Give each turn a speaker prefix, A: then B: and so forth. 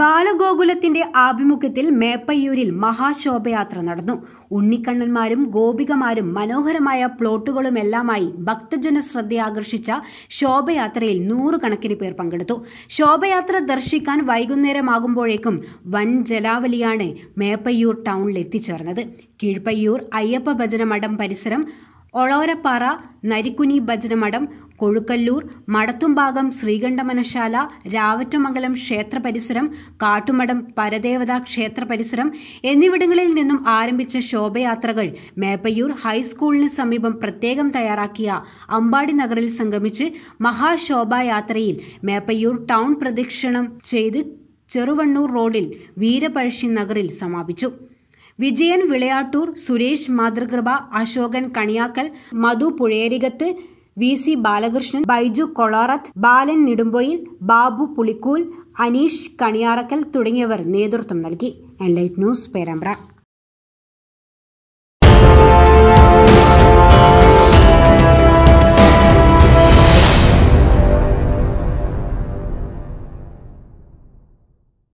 A: ബാലഗോകുലത്തിന്റെ ആഭിമുഖ്യത്തിൽ മേപ്പയ്യൂരിൽ മഹാശോഭയാത്ര നടന്നു ഉണ്ണിക്കണ്ണന്മാരും ഗോപികമാരും മനോഹരമായ പ്ലോട്ടുകളുമെല്ലാമായി ഭക്തജന ശ്രദ്ധയാകർഷിച്ച ശോഭയാത്രയിൽ നൂറുകണക്കിന് പേർ പങ്കെടുത്തു ശോഭയാത്ര ദർശിക്കാൻ വൈകുന്നേരമാകുമ്പോഴേക്കും വൻ ജലാവലിയാണ് മേപ്പയ്യൂർ ടൗണിൽ എത്തിച്ചേർന്നത് കീഴ്പയ്യൂർ അയ്യപ്പ ഭജന മഠം പരിസരം ഒളോരപ്പാറ നരിക്കുനി ഭജനമഠം കൊഴുക്കല്ലൂർ മടത്തുംഭാഗം ശ്രീകണ്ഠമനശാല രാവറ്റമംഗലം ക്ഷേത്ര പരിസരം കാട്ടുമഠം പരദേവത ക്ഷേത്ര പരിസരം എന്നിവിടങ്ങളിൽ നിന്നും ആരംഭിച്ച ശോഭയാത്രകൾ മേപ്പയ്യൂർ ഹൈസ്കൂളിന് സമീപം പ്രത്യേകം തയ്യാറാക്കിയ അമ്പാടി നഗറിൽ സംഗമിച്ച് മഹാശോഭായാത്രയിൽ മേപ്പയ്യൂർ ടൗൺ പ്രദക്ഷിണം ചെയ്ത് ചെറുവണ്ണൂർ റോഡിൽ വീരപഴശ്ശി നഗറിൽ സമാപിച്ചു വിജയൻ വിളയാട്ടൂർ സുരേഷ് മാതൃകൃപ അശോകൻ കണിയാക്കൽ മധു പുഴയരികത്ത് വി സി ബാലകൃഷ്ണൻ ബൈജു കൊളോറത്ത് ബാലൻ നിടുമ്പോയിൽ ബാബു പുളിക്കൂൽ അനീഷ് കണിയാറക്കൽ തുടങ്ങിയവർ നേതൃത്വം നൽകി എൻലൈറ്റ് ന്യൂസ് പേരാമ്പ്ര